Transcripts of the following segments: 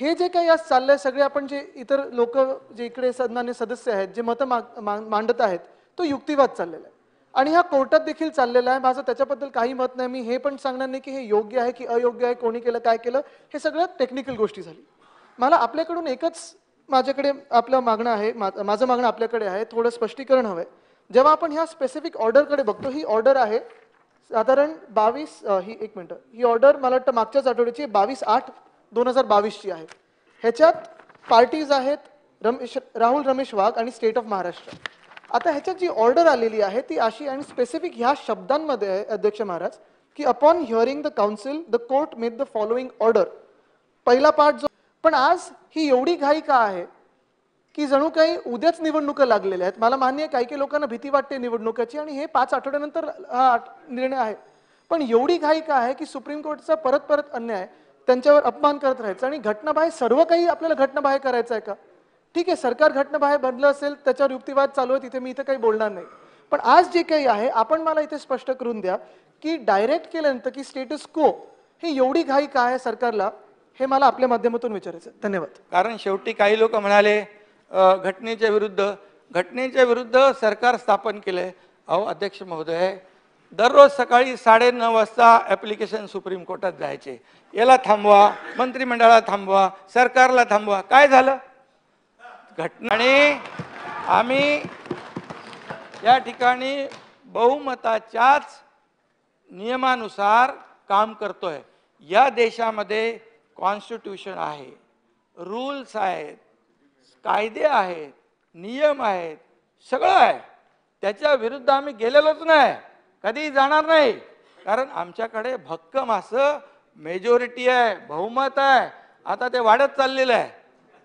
हे जे काही आज चाललंय सगळे आपण जे इतर लोक जे इकडे सदनाने सदस्य आहेत जे मतं मांडत आहेत तो युक्तिवाद चाललेला आहे आणि हा कोर्टात देखील चाललेला आहे माझं त्याच्याबद्दल काही मत नाही मी हे पण सांगणार नाही की हे योग्य आहे की अयोग्य आहे कोणी केलं काय केलं हे सगळं टेक्निकल गोष्टी झाली मला आपल्याकडून एकच माझ्याकडे आपलं मागणं आहे माझं मागणं आपल्याकडे आहे थोडं स्पष्टीकरण हवंय जेव्हा आपण ह्या स्पेसिफिक ऑर्डरकडे बघतो ही ऑर्डर आहे साधारण बावीस ही एक मिनटं ही ऑर्डर मला वाटतं मागच्याच आठवड्याची बावीस आठ दोन हजार बावीसची आहे ह्याच्यात पार्टीज आहेत रमेश राहुल रमेश वाघ आणि स्टेट ऑफ महाराष्ट्र आता ह्याच्यात जी ऑर्डर आलेली आहे ती अशी आणि स्पेसिफिक ह्या शब्दांमध्ये आहे अध्यक्ष महाराज की upon hearing the counsel the court made the following order पहिला पार्ट जो पण आज ही एवढी घाई का आहे की जणू काही उद्याच निवडणुका लागलेल्या आहेत मला मान्य आहे काही काही लोकांना भीती वाटते निवडणुकाची आणि हे पाच आठवड्यानंतर हा निर्णय आहे पण एवढी घाई का आहे की सुप्रीम कोर्टचा परत परत अन्याय त्यांच्यावर अपमान करत राहायचं आणि घटनाबाहेर सर्व काही आपल्याला घटनाबाहेर करायचं आहे का ठीक आहे सरकार घटनाबाहेर बनलं असेल त्याच्यावर युक्तिवाद चालू आहे तिथे मी इथे काही बोलणार नाही पण आज जे काही आहे आपण मला इथे स्पष्ट करून द्या की डायरेक्ट केल्यानंतर की स्टेटस को हे एवढी घाई का आहे सरकारला हे मला आपल्या माध्यमातून विचारायचं धन्यवाद कारण शेवटी काही लोक म्हणाले घटनेच्या विरुद्ध घटनेच्या विरुद्ध सरकार स्थापन केलंय अहो अध्यक्ष महोदय दररोज सकाळी नऊ वाजता ॲप्लिकेशन सुप्रीम कोर्टात जायचे याला थांबवा मंत्रिमंडळाला थांबवा सरकारला थांबवा काय झालं घटना आणि आम्ही या ठिकाणी बहुमताच्याच नियमानुसार काम करतोय या देशामध्ये कॉन्स्टिट्यूशन आहे रूल्स आहेत कायदे आहेत नियम आहेत सगळं आहे त्याच्या विरुद्ध आम्ही गेलेलोच नाही कधी जाणार नाही कारण आमच्याकडे भक्कम असं मेजॉरिटी आहे बहुमत आहे आता ते वाढत चाललेलं आहे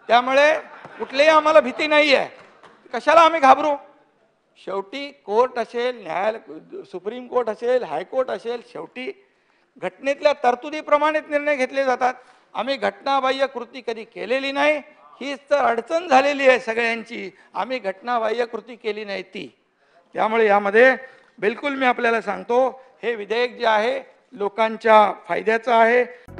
त्यामुळे कुठलीही आम्हाला भीती नाही आहे कशाला आम्ही घाबरू शेवटी कोर्ट असेल न्यायालय सुप्रीम कोर्ट असेल हायकोर्ट असेल शेवटी घटनेतल्या तरतुदीप्रमाणेच निर्णय घेतले जातात आम्ही घटनाबाह्य कृती कधी केलेली नाही हीच तर अडचण झालेली आहे सगळ्यांची आम्ही घटनाबाह्य कृती केली नाही ती त्यामुळे यामध्ये बिलकुल मी आपल्याला सांगतो हे विधेयक जे आहे लोकांच्या फायद्याचं आहे